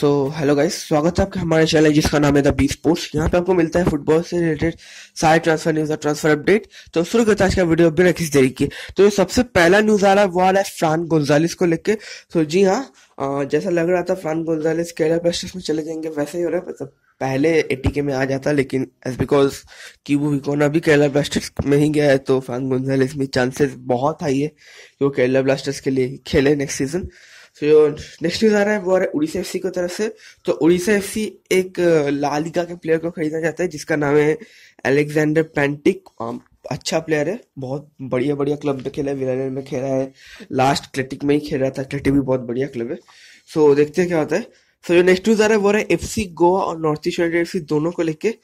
so hello guys स्वागत है आपके हमारे चैनल जिसका नाम है द बी स्पोर्ट्स यहाँ पे आपको मिलता है फुटबॉल से रिलेटेड सारे ट्रांसफर न्यूज और ट्रांसफर अपडेट तो शुरू करता है आज का वीडियो बिना किसी तरीके तो जो सबसे पहला न्यूज आ रहा है वो आ रहा है फ्रांक गोन्जालिस को लेके सो जी हाँ जैसा लग रहा था फ्रांक गोन्जालिस केरला ब्लास्टर्स में चले जाएंगे वैसे ही हो रहा है मतलब पहले एटी के में आ जाता लेकिन एज बिकॉज की वो विकोना भी केरला ब्लास्टर्स में ही गया है तो फ्रांक गोन्जालिस में चांसेस बहुत हाई है कि वो केरला ब्लास्टर्स के लिए खेले नेक्स्ट सीजन तो जो नेक्स्ट न्यूज आ रहा है वो आ रहा है उड़ीसा एफ की तरफ से तो उड़ीसा एफ एक लालिका के प्लेयर को खरीदना चाहता है जिसका नाम है अलेक्जेंडर पेंटिक अच्छा प्लेयर है बहुत बढ़िया बढ़िया क्लब में खेला है विलानियर में खेला है लास्ट क्लेटिक में ही खेल रहा था क्लेटिक भी बहुत बढ़िया क्लब है सो देखते हैं क्या होता है सो जो नेक्स्ट न्यूज आ रहा है वो रहा है एफ गोवा और नॉर्थ ईस्ट यूनाइटेड एफ दोनों को लेके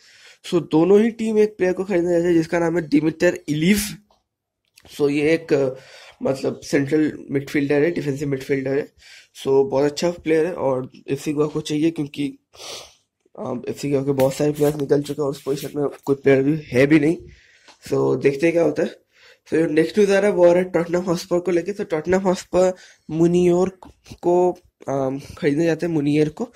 सो दोनों ही टीम एक प्लेयर को खरीदना चाहते हैं जिसका नाम है डिमिटर इलीव सो ये एक मतलब सेंट्रल मिडफील्डर है डिफेंसिव मिडफील्डर है सो बहुत अच्छा प्लेयर है और एफ सी गोवा को चाहिए क्योंकि ए सी गोवा के बहुत सारे प्लेयर्स निकल चुके हैं और उस पोजिशन में कोई प्लेयर भी है भी नहीं सो so, देखते हैं क्या होता है सो नेक्स्ट न्यूज आ रहा है वो आ रहा है टोटनम हॉस्पर को लेके तो टॉटनम हॉस्पर मुनियोर को खरीदने जाते हैं मुनियर को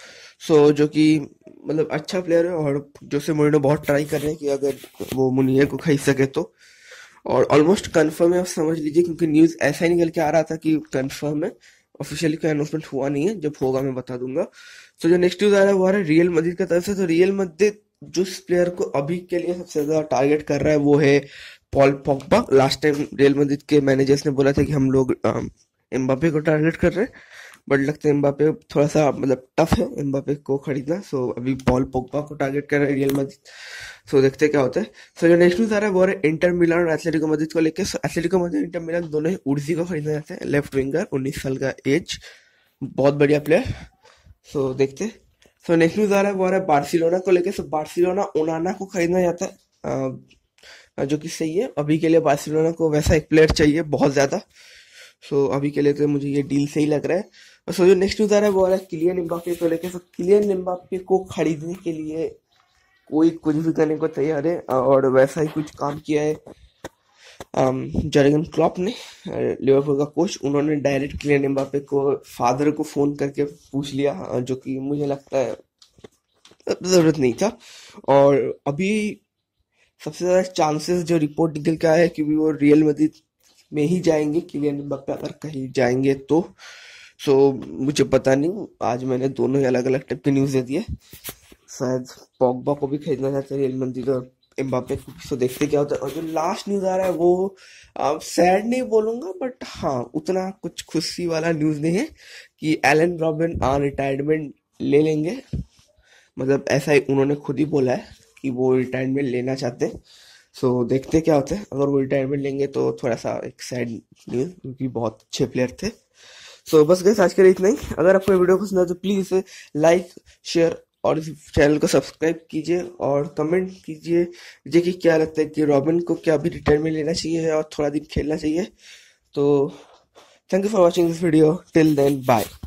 सो so, जो कि मतलब अच्छा प्लेयर है और जोसे मोरिनो बहुत ट्राई कर रहे हैं कि अगर वो मुनियर को खरीद सके तो और ऑलमोस्ट कन्फर्म है आप समझ लीजिए क्योंकि न्यूज़ ऐसा ही निकल के आ रहा था कि कन्फर्म है ऑफिशियली कोई अनाउंसमेंट हुआ नहीं है जब होगा मैं बता दूंगा तो जो नेक्स्ट न्यूज आ रहा है वो आ रहा है रियल मदिद की तरफ से तो रियल मदिद जिस प्लेयर को अभी के लिए सबसे ज्यादा टारगेट कर रहा है वो है Paul Pogba last time Real Madrid के मैनेजर्स ने बोला था कि हम लोग एम्बापे को टारगेट कर रहे हैं बट लगता तो है एम्बापे थोड़ा सा मतलब टफ है एम्बापे को खरीदना सो अभी पॉल पोगबा को टारगेट कर रहे हैं रियल मस्जिद सो देखते क्या होता है सो जो नेक्स्ट न्यूज आ रहा है वो है इंटर मिलान और एथलेटिको मस्जिद को लेकर सो एथलेटिको मस्जिद इंटर मिलान दोनों ही उर्जी को खरीदना चाहते हैं लेफ्ट विंगर उन्नीस साल का एज बहुत बढ़िया प्लेयर सो देखते सो नेक्स्ट न्यूज आ रहा है वो है बार्सिलोना को लेकर सो बार्सिलोना ओनाना को खरीदना चाहता है जो कि सही है अभी के लिए बार्सिलोना को वैसा एक प्लेयर चाहिए बहुत ज़्यादा सो so, अभी के लिए तो मुझे ये डील सही लग रहा है सो so, जो नेक्स्ट रहा है वो है क्लियर एम्बापे को लेकर सो क्लियर एम्बापे को खरीदने के लिए कोई कुछ भी करने को तैयार है और वैसा ही कुछ काम किया है जर्गन क्लॉप ने लिवरपूल का कोच उन्होंने डायरेक्ट क्लियर एम्बापे को फादर को फ़ोन करके पूछ लिया जो कि मुझे लगता है ज़रूरत नहीं था और अभी सबसे ज़्यादा चांसेस जो रिपोर्ट निकल के आया है कि वो रियल मदीद में ही जाएंगे किलियन बप्पे अगर कहीं जाएंगे तो सो मुझे पता नहीं आज मैंने दोनों ही अलग अलग टाइप के न्यूज़ दे दी है शायद पॉगबा को भी खरीदना चाहते हैं रियल मंदिर एम्बापे को भी सो देखते क्या होता है और जो लास्ट न्यूज़ आ रहा है वो सैड नहीं बोलूँगा बट हाँ उतना कुछ खुशी वाला न्यूज़ नहीं है कि एलन रॉबिन आ रिटायरमेंट ले लेंगे मतलब ऐसा ही उन्होंने खुद ही बोला है कि वो रिटायरमेंट लेना चाहते हैं सो so, देखते क्या होते हैं अगर वो रिटायरमेंट लेंगे तो थोड़ा सा एक सैड न्यूज क्योंकि बहुत अच्छे प्लेयर थे सो so, बस गए आज के लिए इतना ही अगर आपको वीडियो पसंद आए तो प्लीज़ लाइक शेयर और इस चैनल को सब्सक्राइब कीजिए और कमेंट कीजिए मुझे कि क्या लगता है कि रॉबिन को क्या अभी रिटायरमेंट लेना चाहिए और थोड़ा दिन खेलना चाहिए तो thank you for watching this video till then bye